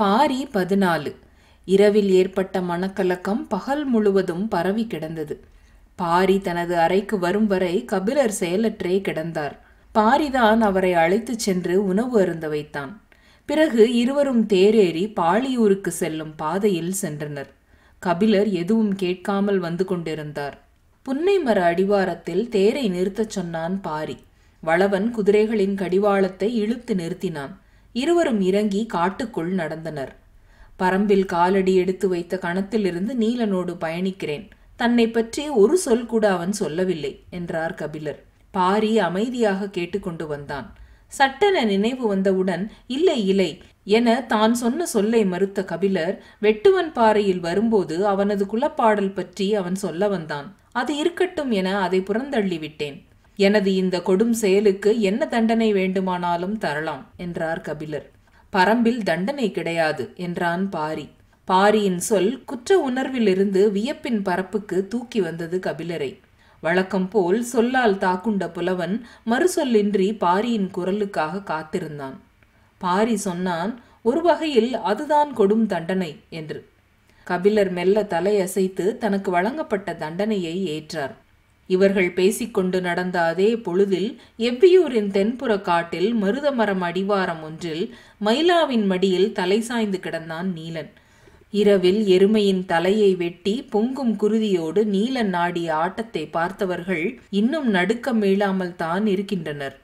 பாரி பதினாலு இரவில் ஏற்பட்ட மனக்கலக்கம் பகல் முழுவதும் பரவி கிடந்தது பாரி தனது அறைக்கு வரும் வரை கபிலர் செயலற்றே கிடந்தார் பாரிதான் அவரை அழைத்துச் சென்று உணவு அருந்த வைத்தான் பிறகு இருவரும் தேரேறி பாலியூருக்கு செல்லும் பாதையில் சென்றனர் கபிலர் எதுவும் கேட்காமல் வந்து கொண்டிருந்தார் புன்னை மர அடிவாரத்தில் தேரை நிறுத்தச் சொன்னான் பாரி வளவன் குதிரைகளின் கடிவாளத்தை இழுத்து நிறுத்தினான் இருவரும் இறங்கி காட்டுக்குள் நடந்தனர் பரம்பில் காலடி எடுத்து வைத்த கணத்திலிருந்து நீலனோடு பயணிக்கிறேன் தன்னை பற்றி ஒரு சொல் கூட அவன் சொல்லவில்லை என்றார் கபிலர் பாரி அமைதியாக கேட்டுக்கொண்டு வந்தான் சட்டென நினைவு வந்தவுடன் இல்லை இல்லை என தான் சொன்ன சொல்லை மறுத்த கபிலர் வெட்டுவன் பாறையில் வரும்போது அவனது குலப்பாடல் பற்றி அவன் சொல்ல வந்தான் அது இருக்கட்டும் என அதை புறந்தள்ளிவிட்டேன் எனது இந்த கொடும் செயலுக்கு என்ன தண்டனை வேண்டுமானாலும் தரலாம் என்றார் கபிலர் பரம்பில் தண்டனை கிடையாது என்றான் பாரி பாரியின் சொல் குற்ற உணர்விலிருந்து வியப்பின் பரப்புக்கு தூக்கி வந்தது கபிலரை வழக்கம் போல் சொல்லால் தாக்குண்ட புலவன் மறுசொல்லின்றி பாரியின் குரலுக்காக காத்திருந்தான் பாரி சொன்னான் ஒரு வகையில் அதுதான் கொடும் தண்டனை என்று கபிலர் மெல்ல தலையசைத்து தனக்கு வழங்கப்பட்ட தண்டனையை ஏற்றார் இவர்கள் பேசிக்கொண்டு நடந்த அதே பொழுதில் எவ்வியூரின் தென்புற காட்டில் மருதமரம் அடிவாரம் ஒன்றில் மயிலாவின் மடியில் தலை சாய்ந்து கிடந்தான் நீலன் இரவில் எருமையின் தலையை வெட்டி பொங்கும் குருதியோடு நீலன் நாடிய ஆட்டத்தை பார்த்தவர்கள் இன்னும் நடுக்கம் மீளாமல் தான் இருக்கின்றனர்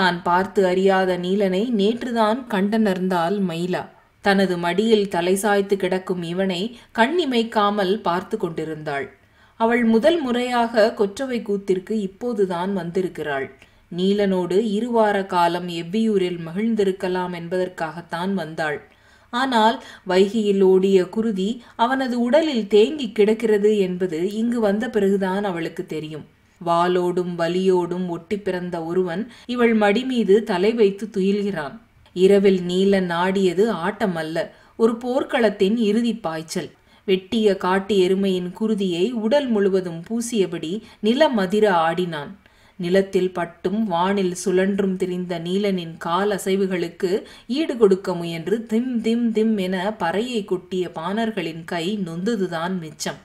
தான் பார்த்து அறியாத நீலனை நேற்றுதான் கண்டனர்ந்தால் மயிலா தனது மடியில் தலை சாய்த்து கிடக்கும் இவனை கண்ணிமைக்காமல் பார்த்து கொண்டிருந்தாள் அவள் முதல் முறையாக கொற்றவை கூத்திற்கு இப்போதுதான் வந்திருக்கிறாள் நீலனோடு இருவார காலம் எவ்வியூரில் மகிழ்ந்திருக்கலாம் என்பதற்காகத்தான் வந்தாள் ஆனால் வைகையில் ஓடிய குருதி அவனது உடலில் தேங்கி கிடக்கிறது என்பது இங்கு வந்த பிறகுதான் அவளுக்கு தெரியும் வாலோடும் வலியோடும் ஒட்டி பிறந்த ஒருவன் இவள் மடி மீது தலை வைத்து துயில்கிறான் இரவில் நீல நாடியது ஆட்டமல்ல ஒரு போர்க்களத்தின் இறுதி பாய்ச்சல் வெட்டிய காட்டு எருமையின் குருதியை உடல் முழுவதும் பூசியபடி நிலமதிர ஆடினான் நிலத்தில் பட்டும் வானில் சுழன்றும் திரிந்த நீலனின் கால் அசைவுகளுக்கு ஈடு கொடுக்க முயன்று திம் திம் திம் என பறையை கொட்டிய பாணர்களின் கை நொந்ததுதான் மிச்சம்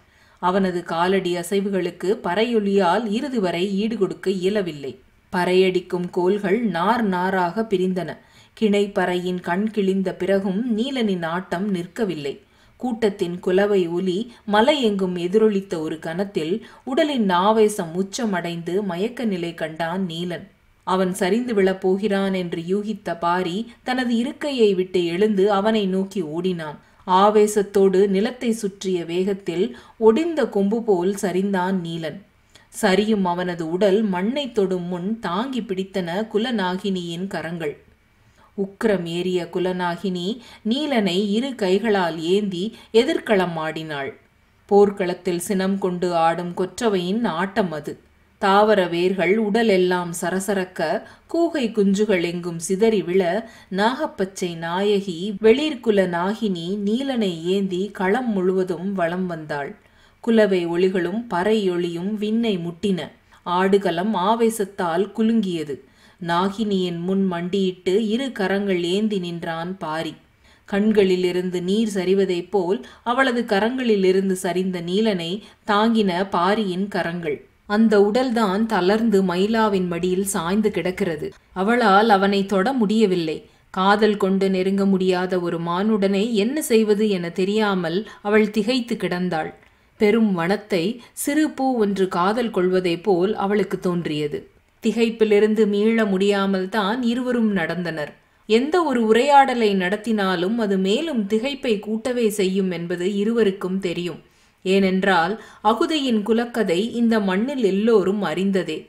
அவனது காலடி அசைவுகளுக்கு பறையொலியால் இறுதி வரை ஈடு கொடுக்க இயலவில்லை பறையடிக்கும் கோள்கள் நார் நாராக பிரிந்தன கிணைப்பறையின் கண் கிழிந்த பிறகும் நீலனின் ஆட்டம் நிற்கவில்லை கூட்டத்தின் குலவை ஒலி மலையெங்கும் எதிரொலித்த ஒரு கணத்தில் உடலின் ஆவேசம் உச்சமடைந்து மயக்க நிலை கண்டான் நீலன் அவன் சரிந்து விழப்போகிறான் என்று யூகித்த பாரி தனது இருக்கையை விட்டு எழுந்து அவனை நோக்கி ஓடினான் ஆவேசத்தோடு நிலத்தை சுற்றிய வேகத்தில் ஒடிந்த கொம்பு போல் சரிந்தான் நீலன் சரியும் அவனது உடல் மண்ணை தொடும் முன் தாங்கி பிடித்தன குலநாகினியின் கரங்கள் உக்கிரமேறிய குலநாகினி நீலனை இரு கைகளால் ஏந்தி எதிர்களம் ஆடினாள் போர்க்களத்தில் சினம் கொண்டு ஆடும் கொற்றவையின் ஆட்டம் அது தாவர வேர்கள் உடலெல்லாம் சரசரக்க கூகை குஞ்சுகள் எங்கும் சிதறி விழ நாகப்பச்சை நாயகி வெளிர்குல நாகினி நீலனை ஏந்தி களம் முழுவதும் வலம் வந்தாள் குலவை ஒளிகளும் பறை ஒளியும் விண்ணை முட்டின ஆடுகளம் ஆவேசத்தால் குலுங்கியது நாகினியின் முன் மண்டியிட்டு இரு கரங்கள் ஏந்தி நின்றான் பாரி கண்களிலிருந்து நீர் சரிவதைப் போல் அவளது கரங்களிலிருந்து சரிந்த நீலனை தாங்கின பாரியின் கரங்கள் அந்த உடல்தான் தளர்ந்து மயிலாவின் மடியில் சாய்ந்து கிடக்கிறது அவளால் அவனை தொட முடியவில்லை காதல் கொண்டு நெருங்க முடியாத ஒரு மானுடனை என்ன செய்வது என தெரியாமல் அவள் திகைத்து கிடந்தாள் பெரும் வனத்தை சிறு பூ ஒன்று காதல் கொள்வதைப் போல் அவளுக்கு தோன்றியது திகைப்பிலிருந்து மீள முடியாமல் தான் இருவரும் நடந்தனர் எந்த ஒரு உரையாடலை நடத்தினாலும் அது மேலும் திகைப்பை கூட்டவே செய்யும் என்பது இருவருக்கும் தெரியும் ஏனென்றால் அகுதையின் குலக்கதை இந்த மண்ணில் எல்லோரும் அறிந்ததே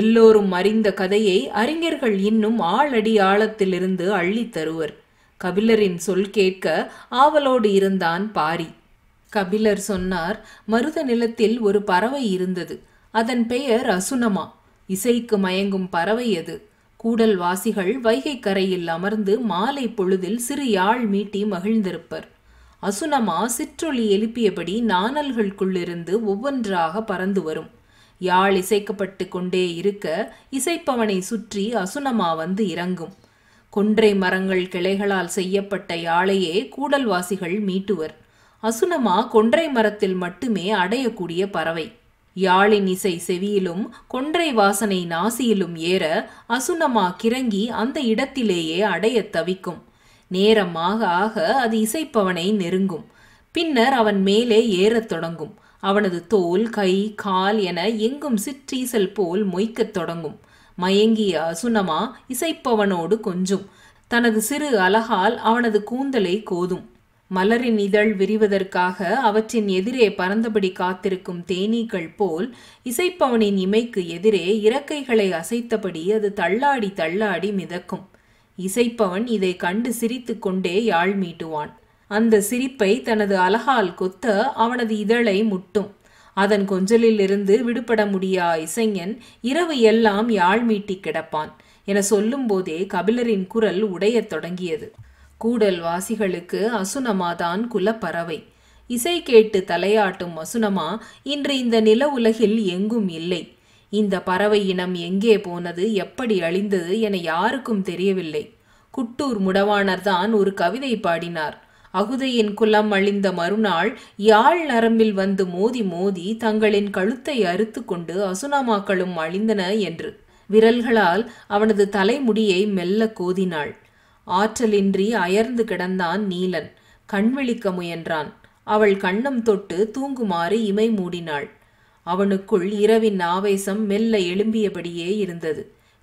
எல்லோரும் அறிந்த கதையை அறிஞர்கள் இன்னும் ஆளடி ஆழத்திலிருந்து அள்ளித் தருவர் கபிலரின் சொல் கேட்க ஆவலோடு இருந்தான் பாரி கபிலர் சொன்னார் மருத நிலத்தில் ஒரு பறவை இருந்தது அதன் பெயர் அசுனமா இசைக்கு மயங்கும் பறவை அது வாசிகள் வைகை கரையில் அமர்ந்து மாலை பொழுதில் சிறு யாழ் மீட்டி மகிழ்ந்திருப்பர் அசுனமா சிற்றொலி எழுப்பியபடி நாணல்களுக்குள்ளிருந்து ஒவ்வொன்றாக பறந்து வரும் யாழ் இசைக்கப்பட்டு கொண்டே இருக்க இசைப்பவனை சுற்றி அசுனமா வந்து இறங்கும் கொன்றை மரங்கள் கிளைகளால் செய்யப்பட்ட யாழையே கூடல்வாசிகள் மீட்டுவர் அசுனமா கொன்றை மரத்தில் மட்டுமே அடையக்கூடிய பறவை யாழின் இசை செவியிலும் கொன்றை வாசனை நாசியிலும் ஏற அசுனமா கிறங்கி அந்த இடத்திலேயே அடையத் தவிக்கும் நேரமாக ஆக அது இசைப்பவனை நெருங்கும் பின்னர் அவன் மேலே ஏறத் தொடங்கும் அவனது தோல் கை கால் என எங்கும் சிற்றீசல் போல் மொய்க்கத் தொடங்கும் மயங்கிய அசுனமா இசைப்பவனோடு கொஞ்சும் தனது சிறு அலகால் அவனது கூந்தலை கோதும் மலரின் இதழ் விரிவதற்காக அவற்றின் எதிரே பறந்தபடி காத்திருக்கும் தேனீக்கள் போல் இசைப்பவனின் இமைக்கு எதிரே இறக்கைகளை அசைத்தபடி அது தள்ளாடி தள்ளாடி மிதக்கும் இசைப்பவன் இதை கண்டு சிரித்து கொண்டே யாழ் மீட்டுவான் அந்த சிரிப்பை தனது அலகால் கொத்த அவனது இதழை முட்டும் அதன் கொஞ்சலிலிருந்து விடுபட முடியா இசைஞன் இரவு எல்லாம் யாழ் மீட்டி கிடப்பான் என சொல்லும்போதே கபிலரின் குரல் உடையத் தொடங்கியது கூடல் வாசிகளுக்கு அசுனமாதான் குலப்பறவை இசை கேட்டு தலையாட்டும் அசுனமா இன்று இந்த நில உலகில் எங்கும் இல்லை இந்த பறவை இனம் எங்கே போனது எப்படி அழிந்தது என யாருக்கும் தெரியவில்லை குட்டூர் முடவாணர் தான் ஒரு கவிதை பாடினார் அகுதையின் குலம் அழிந்த மறுநாள் யாழ் நரம்பில் வந்து மோதி மோதி தங்களின் கழுத்தை அறுத்து கொண்டு அசுனமாக்களும் அழிந்தன என்று விரல்களால் அவனது தலைமுடியை மெல்ல கோதினாள் ஆற்றலின்றி அயர்ந்து கிடந்தான் நீலன் கண்விழிக்க முயன்றான் அவள் கண்ணம் தொட்டு தூங்குமாறு இமை மூடினாள் அவனுக்குள் இரவின் ஆவேசம் மெல்ல எழும்பியபடியே இருந்தது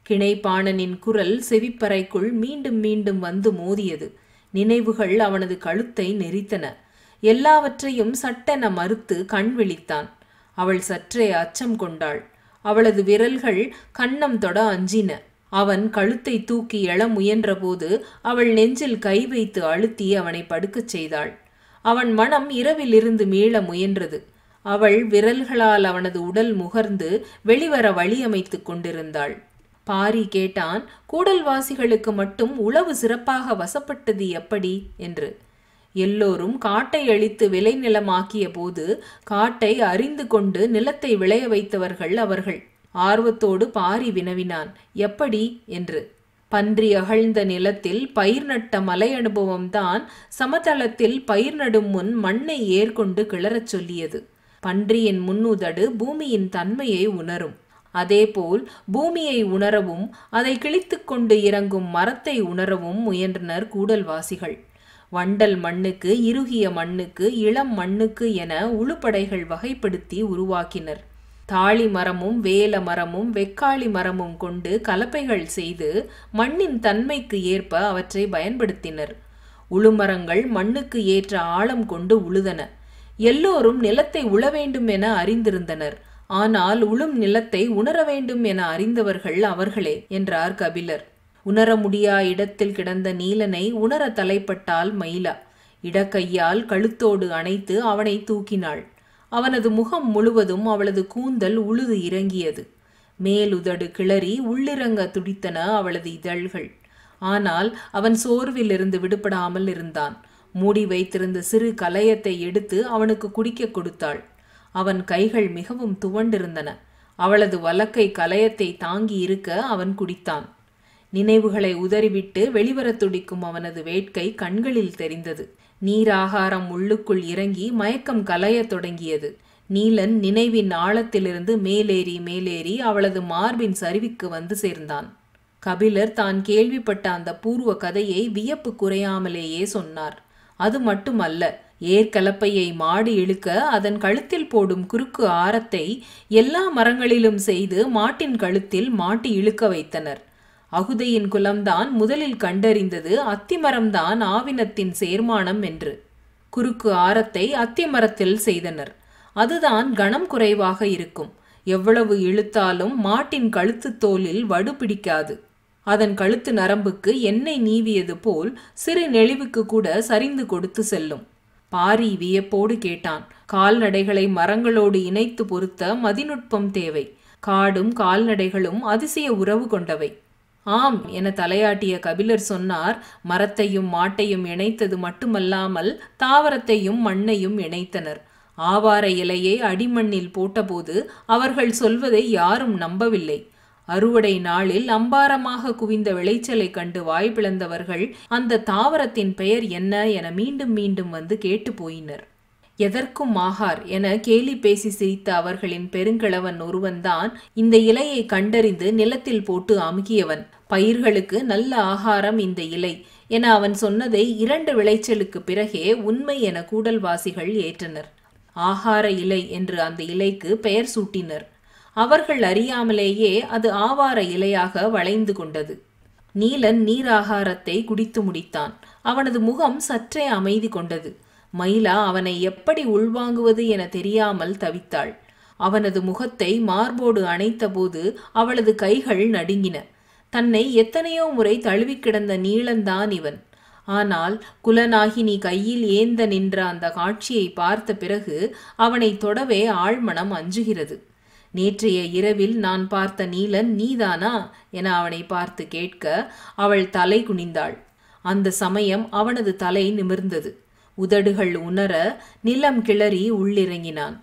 கிணைப்பாணனின் குரல் செவிப்பறைக்குள் மீண்டும் மீண்டும் வந்து மோதியது நினைவுகள் அவனது கழுத்தை நெறித்தன எல்லாவற்றையும் சட்டென மறுத்து கண் விழித்தான் அவள் சற்றே அச்சம் கொண்டாள் அவளது விரல்கள் கண்ணம் தொட அஞ்சின அவன் கழுத்தை தூக்கி எழ முயன்றபோது அவள் நெஞ்சில் கை வைத்து அழுத்தி அவனை படுக்கச் செய்தாள் அவன் மனம் இரவிலிருந்து மீள முயன்றது அவள் விரல்களால் அவனது உடல் முகர்ந்து வெளிவர வழியமைத்துக் கொண்டிருந்தாள் பாரி கேட்டான் கூடல்வாசிகளுக்கு மட்டும் உளவு சிறப்பாக வசப்பட்டது எப்படி என்று எல்லோரும் காட்டை அழித்து விளைநிலமாக்கிய போது காட்டை அறிந்து கொண்டு நிலத்தை விளைய வைத்தவர்கள் அவர்கள் ஆர்வத்தோடு பாரி வினவினான் எப்படி என்று பன்றி அகழ்ந்த நிலத்தில் பயிர் நட்ட மலை அனுபவம்தான் சமதளத்தில் பயிர் நடும் முன் மண்ணை ஏற்கொண்டு கிளறச் சொல்லியது பன்றியின் முன்னுதடு பூமியின் தன்மையை உணரும் அதேபோல் பூமியை உணரவும் அதை கிழித்துக்கொண்டு கொண்டு இறங்கும் மரத்தை உணரவும் முயன்றனர் கூடல்வாசிகள் வண்டல் மண்ணுக்கு இறுகிய மண்ணுக்கு இளம் மண்ணுக்கு என உளுப்படைகள் வகைப்படுத்தி உருவாக்கினர் தாழி மரமும் வேல மரமும் வெக்காளி மரமும் கொண்டு கலப்பைகள் செய்து மண்ணின் தன்மைக்கு ஏற்ப அவற்றை பயன்படுத்தினர் உளுமரங்கள் மண்ணுக்கு ஏற்ற ஆழம் கொண்டு உழுதன எல்லோரும் நிலத்தை உழ வேண்டும் என அறிந்திருந்தனர் ஆனால் உளும் நிலத்தை உணர வேண்டும் என அறிந்தவர்கள் அவர்களே என்றார் கபிலர் உணர முடியா இடத்தில் கிடந்த நீலனை உணர தலைப்பட்டால் மயிலா இடக்கையால் கழுத்தோடு அணைத்து அவனை தூக்கினாள் அவனது முகம் முழுவதும் அவளது கூந்தல் உழுது இறங்கியது மேலுதடு கிளறி உள்ளிறங்க துடித்தன அவளது இதழ்கள் ஆனால் அவன் சோர்விலிருந்து விடுபடாமல் இருந்தான் மூடி வைத்திருந்த சிறு கலையத்தை எடுத்து அவனுக்கு குடிக்க கொடுத்தாள் அவன் கைகள் மிகவும் துவண்டிருந்தன அவளது வலக்கை கலையத்தை தாங்கி இருக்க அவன் குடித்தான் நினைவுகளை உதறிவிட்டு வெளிவரத் துடிக்கும் அவனது வேட்கை கண்களில் தெரிந்தது நீராகாரம் உள்ளுக்குள் இறங்கி மயக்கம் கலையத் தொடங்கியது நீலன் நினைவின் ஆழத்திலிருந்து மேலேறி மேலேறி அவளது மார்பின் சரிவுக்கு வந்து சேர்ந்தான் கபிலர் தான் கேள்விப்பட்ட அந்த பூர்வ கதையை வியப்பு குறையாமலேயே சொன்னார் அது மட்டுமல்ல ஏர்கலப்பையை மாடு இழுக்க அதன் கழுத்தில் போடும் குறுக்கு ஆரத்தை எல்லா மரங்களிலும் செய்து மாட்டின் கழுத்தில் மாட்டி இழுக்க வைத்தனர் அகுதையின் குலம்தான் முதலில் கண்டறிந்தது அத்திமரம்தான் ஆவினத்தின் சேர்மானம் என்று குறுக்கு ஆரத்தை அத்திமரத்தில் செய்தனர் அதுதான் கணம் குறைவாக இருக்கும் எவ்வளவு இழுத்தாலும் மாட்டின் கழுத்து தோலில் வடு பிடிக்காது அதன் கழுத்து நரம்புக்கு எண்ணெய் நீவியது போல் சிறு நெளிவுக்கு கூட சரிந்து கொடுத்து செல்லும் பாரி வியப்போடு கேட்டான் கால்நடைகளை மரங்களோடு இணைத்து பொருத்த மதிநுட்பம் தேவை காடும் கால்நடைகளும் அதிசய உறவு கொண்டவை ஆம் என தலையாட்டிய கபிலர் சொன்னார் மரத்தையும் மாட்டையும் இணைத்தது மட்டுமல்லாமல் தாவரத்தையும் மண்ணையும் இணைத்தனர் ஆவார இலையை அடிமண்ணில் போட்டபோது அவர்கள் சொல்வதை யாரும் நம்பவில்லை அறுவடை நாளில் அம்பாரமாக குவிந்த விளைச்சலை கண்டு வாய்ப்பிழந்தவர்கள் அந்த தாவரத்தின் பெயர் என்ன என மீண்டும் மீண்டும் வந்து கேட்டு போயினர் எதற்கும் ஆகார் என கேலி பேசி சிரித்த அவர்களின் பெருங்கிழவன் ஒருவன்தான் இந்த இலையை கண்டறிந்து நிலத்தில் போட்டு அமுகியவன் பயிர்களுக்கு நல்ல ஆகாரம் இந்த இலை என அவன் சொன்னதை இரண்டு விளைச்சலுக்கு பிறகே உண்மை என கூடல்வாசிகள் ஏற்றனர் ஆகார இலை என்று அந்த இலைக்கு பெயர் சூட்டினர் அவர்கள் அறியாமலேயே அது ஆவார இலையாக வளைந்து கொண்டது நீலன் நீராகாரத்தை குடித்து முடித்தான் அவனது முகம் சற்றே அமைதி கொண்டது மயிலா அவனை எப்படி உள்வாங்குவது என தெரியாமல் தவித்தாள் அவனது முகத்தை மார்போடு அணைத்தபோது அவளது கைகள் நடுங்கின தன்னை எத்தனையோ முறை தழுவி கிடந்த நீளந்தான் இவன் ஆனால் குலநாகினி கையில் ஏந்த நின்ற அந்த காட்சியை பார்த்த பிறகு அவனை தொடவே ஆழ்மனம் அஞ்சுகிறது நேற்றைய இரவில் நான் பார்த்த நீலன் நீதானா என அவனை பார்த்து கேட்க அவள் தலை குனிந்தாள் அந்த சமயம் அவனது தலை நிமிர்ந்தது உதடுகள் உணர நிலம் கிளறி உள்ளிறங்கினான்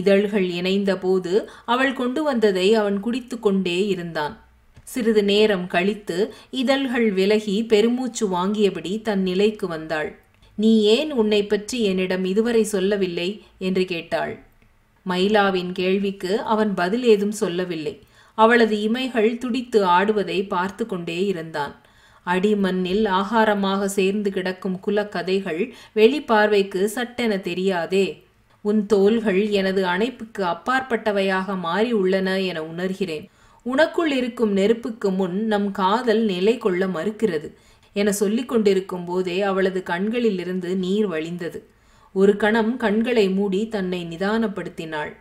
இதழ்கள் இணைந்த போது அவள் கொண்டு வந்ததை அவன் குடித்து கொண்டே இருந்தான் சிறிது நேரம் கழித்து இதழ்கள் விலகி பெருமூச்சு வாங்கியபடி தன் நிலைக்கு வந்தாள் நீ ஏன் உன்னை பற்றி என்னிடம் இதுவரை சொல்லவில்லை என்று கேட்டாள் மயிலாவின் கேள்விக்கு அவன் பதில் ஏதும் சொல்லவில்லை அவளது இமைகள் துடித்து ஆடுவதை பார்த்து கொண்டே இருந்தான் அடிமண்ணில் ஆகாரமாக சேர்ந்து கிடக்கும் குலக்கதைகள் வெளிப்பார்வைக்கு சட்டென தெரியாதே உன் தோள்கள் எனது அணைப்புக்கு அப்பாற்பட்டவையாக மாறி உள்ளன என உணர்கிறேன் உனக்குள் இருக்கும் நெருப்புக்கு முன் நம் காதல் நிலை கொள்ள மறுக்கிறது என சொல்லிக் கொண்டிருக்கும் போதே அவளது கண்களிலிருந்து நீர் வழிந்தது ஒரு கணம் கண்களை மூடி தன்னை நிதானப்படுத்தினாள்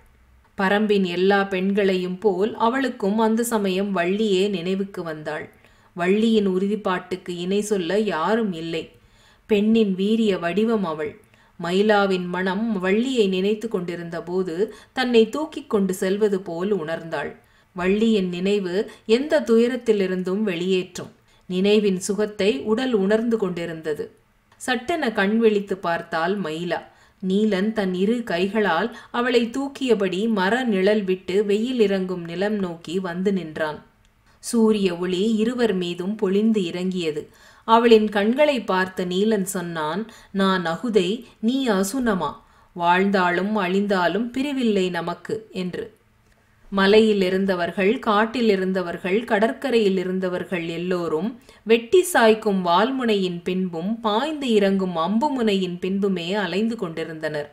பரம்பின் எல்லா பெண்களையும் போல் அவளுக்கும் அந்த சமயம் வள்ளியே நினைவுக்கு வந்தாள் வள்ளியின் உறுதிப்பாட்டுக்கு இணை சொல்ல யாரும் இல்லை பெண்ணின் வீரிய வடிவம் அவள் மயிலாவின் மனம் வள்ளியை நினைத்து கொண்டிருந்த போது தன்னை தூக்கி கொண்டு செல்வது போல் உணர்ந்தாள் வள்ளியின் நினைவு எந்த துயரத்திலிருந்தும் வெளியேற்றும் நினைவின் சுகத்தை உடல் உணர்ந்து கொண்டிருந்தது சட்டென கண் விழித்து பார்த்தால் மயிலா நீலன் தன் இரு கைகளால் அவளை தூக்கியபடி மர நிழல் விட்டு வெயில் இறங்கும் நிலம் நோக்கி வந்து நின்றான் சூரிய ஒளி இருவர் மீதும் பொழிந்து இறங்கியது அவளின் கண்களை பார்த்த நீலன் சொன்னான் நான் அகுதை நீ அசுனமா வாழ்ந்தாலும் அழிந்தாலும் பிரிவில்லை நமக்கு என்று மலையில் இருந்தவர்கள் காட்டில் இருந்தவர்கள் கடற்கரையில் இருந்தவர்கள் எல்லோரும் வெட்டி சாய்க்கும் வால்முனையின் பின்பும் பாய்ந்து இறங்கும் அம்புமுனையின் பின்புமே அலைந்து கொண்டிருந்தனர்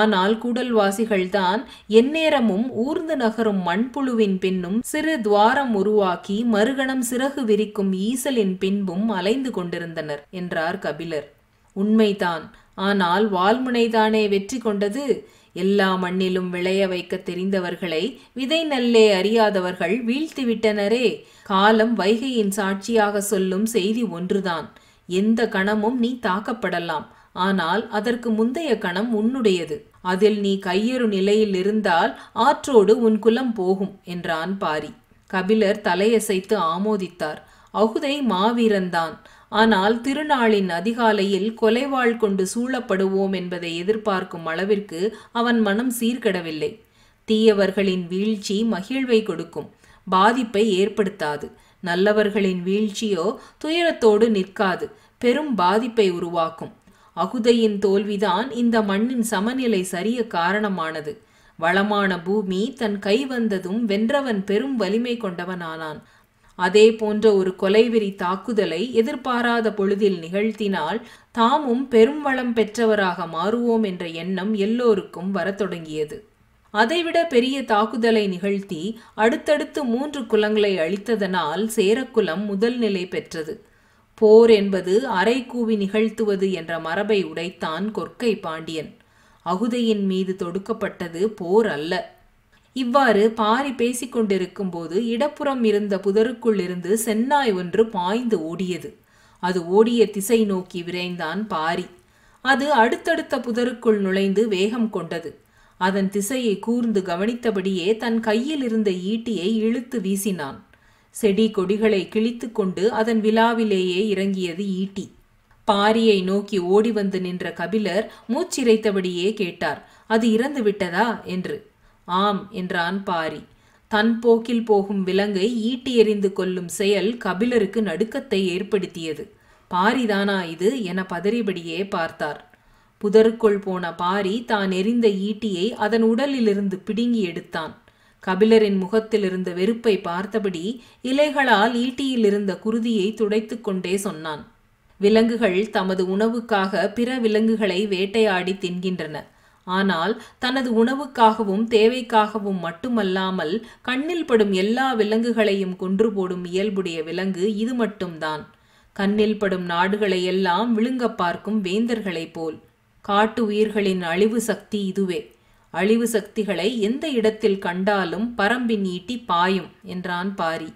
ஆனால் குடல்வாசிகள்தான் எந்நேரமும் ஊர்ந்து நகரும் மண்புழுவின் பின்னும் சிறு துவாரம் உருவாக்கி மறுகணம் சிறகு விரிக்கும் ஈசலின் பின்பும் அலைந்து கொண்டிருந்தனர் என்றார் கபிலர் உண்மைதான் ஆனால் வால்முனைதானே வெற்றி கொண்டது எல்லா மண்ணிலும் விளைய வைக்க தெரிந்தவர்களை விதை நல்லே அறியாதவர்கள் வீழ்த்திவிட்டனரே காலம் வைகையின் சாட்சியாக சொல்லும் செய்தி ஒன்றுதான் எந்த கணமும் நீ தாக்கப்படலாம் ஆனால் அதற்கு முந்தைய கணம் உன்னுடையது அதில் நீ கையெறு நிலையில் இருந்தால் ஆற்றோடு உன் குலம் போகும் என்றான் பாரி கபிலர் தலையசைத்து ஆமோதித்தார் அகுதை மாவீரன்தான் ஆனால் திருநாளின் அதிகாலையில் கொலைவாள் கொண்டு சூழப்படுவோம் என்பதை எதிர்பார்க்கும் அளவிற்கு அவன் மனம் சீர்கெடவில்லை தீயவர்களின் வீழ்ச்சி மகிழ்வை கொடுக்கும் பாதிப்பை ஏற்படுத்தாது நல்லவர்களின் வீழ்ச்சியோ துயரத்தோடு நிற்காது பெரும் பாதிப்பை உருவாக்கும் அகுதையின் தோல்விதான் இந்த மண்ணின் சமநிலை சரிய காரணமானது வளமான பூமி தன் கை வந்ததும் வென்றவன் பெரும் வலிமை கொண்டவனானான் அதே போன்ற ஒரு கொலைவெறி தாக்குதலை எதிர்பாராத பொழுதில் நிகழ்த்தினால் தாமும் பெரும் வளம் பெற்றவராக மாறுவோம் என்ற எண்ணம் எல்லோருக்கும் வரத் தொடங்கியது அதைவிட பெரிய தாக்குதலை நிகழ்த்தி அடுத்தடுத்து மூன்று குலங்களை அழித்ததனால் சேரக்குலம் முதல் நிலை பெற்றது போர் என்பது அரை கூவி நிகழ்த்துவது என்ற மரபை உடைத்தான் கொற்கை பாண்டியன் அகுதையின் மீது தொடுக்கப்பட்டது போர் அல்ல இவ்வாறு பாரி பேசிக்கொண்டிருக்கும் போது இடப்புறம் இருந்த புதருக்குள் இருந்து சென்னாய் ஒன்று பாய்ந்து ஓடியது அது ஓடிய திசை நோக்கி விரைந்தான் பாரி அது அடுத்தடுத்த புதருக்குள் நுழைந்து வேகம் கொண்டது அதன் திசையை கூர்ந்து கவனித்தபடியே தன் கையில் இருந்த ஈட்டியை இழுத்து வீசினான் செடி கொடிகளை கிழித்து கொண்டு அதன் விழாவிலேயே இறங்கியது ஈட்டி பாரியை நோக்கி ஓடி வந்து நின்ற கபிலர் மூச்சிறைத்தபடியே கேட்டார் அது இறந்து விட்டதா என்று ஆம் என்றான் பாரி தன் போக்கில் போகும் விலங்கை ஈட்டி எறிந்து கொள்ளும் செயல் கபிலருக்கு நடுக்கத்தை ஏற்படுத்தியது பாரிதானா இது என பதறிபடியே பார்த்தார் புதருக்குள் போன பாரி தான் எறிந்த ஈட்டியை அதன் உடலிலிருந்து பிடுங்கி எடுத்தான் கபிலரின் முகத்தில் இருந்த வெறுப்பை பார்த்தபடி இலைகளால் ஈட்டியில் இருந்த குருதியை துடைத்துக்கொண்டே கொண்டே சொன்னான் விலங்குகள் தமது உணவுக்காக பிற விலங்குகளை வேட்டையாடி தின்கின்றன ஆனால் தனது உணவுக்காகவும் தேவைக்காகவும் மட்டுமல்லாமல் கண்ணில் படும் எல்லா விலங்குகளையும் கொன்று போடும் இயல்புடைய விலங்கு இது மட்டும்தான் கண்ணில் படும் நாடுகளை எல்லாம் விழுங்க பார்க்கும் வேந்தர்களைப் போல் காட்டு உயிர்களின் அழிவு சக்தி இதுவே அழிவு சக்திகளை எந்த இடத்தில் கண்டாலும் பரம்பி ஈட்டி பாயும் என்றான் பாரி